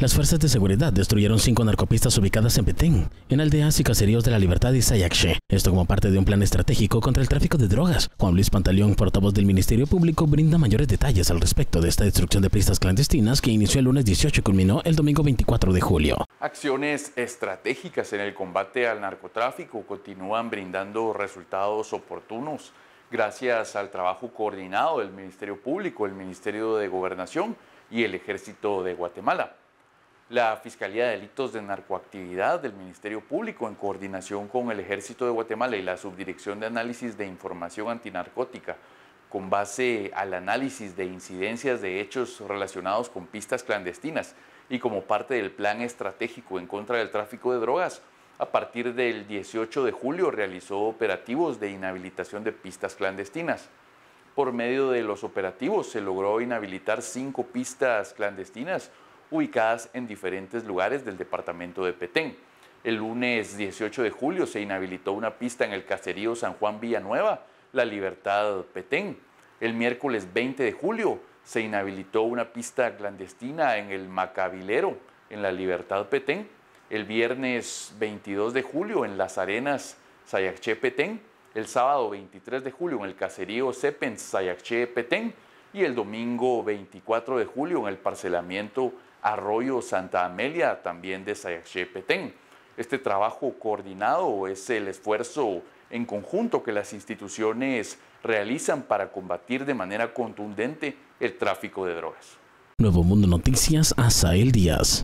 Las fuerzas de seguridad destruyeron cinco narcopistas ubicadas en Petén, en aldeas y caseríos de la Libertad y Sayakche. Esto como parte de un plan estratégico contra el tráfico de drogas. Juan Luis Pantaleón, portavoz del Ministerio Público, brinda mayores detalles al respecto de esta destrucción de pistas clandestinas que inició el lunes 18 y culminó el domingo 24 de julio. Acciones estratégicas en el combate al narcotráfico continúan brindando resultados oportunos gracias al trabajo coordinado del Ministerio Público, el Ministerio de Gobernación y el Ejército de Guatemala la Fiscalía de Delitos de Narcoactividad del Ministerio Público, en coordinación con el Ejército de Guatemala y la Subdirección de Análisis de Información Antinarcótica, con base al análisis de incidencias de hechos relacionados con pistas clandestinas y como parte del plan estratégico en contra del tráfico de drogas, a partir del 18 de julio realizó operativos de inhabilitación de pistas clandestinas. Por medio de los operativos se logró inhabilitar cinco pistas clandestinas, ubicadas en diferentes lugares del departamento de Petén. El lunes 18 de julio se inhabilitó una pista en el caserío San Juan Villanueva, La Libertad Petén. El miércoles 20 de julio se inhabilitó una pista clandestina en el Macabilero, en La Libertad Petén. El viernes 22 de julio en Las Arenas, Sayaché Petén. El sábado 23 de julio en el caserío Sepens, Sayaché Petén. Y el domingo 24 de julio en el parcelamiento Arroyo Santa Amelia, también de Petén. Este trabajo coordinado es el esfuerzo en conjunto que las instituciones realizan para combatir de manera contundente el tráfico de drogas. Nuevo Mundo Noticias, Azael Díaz.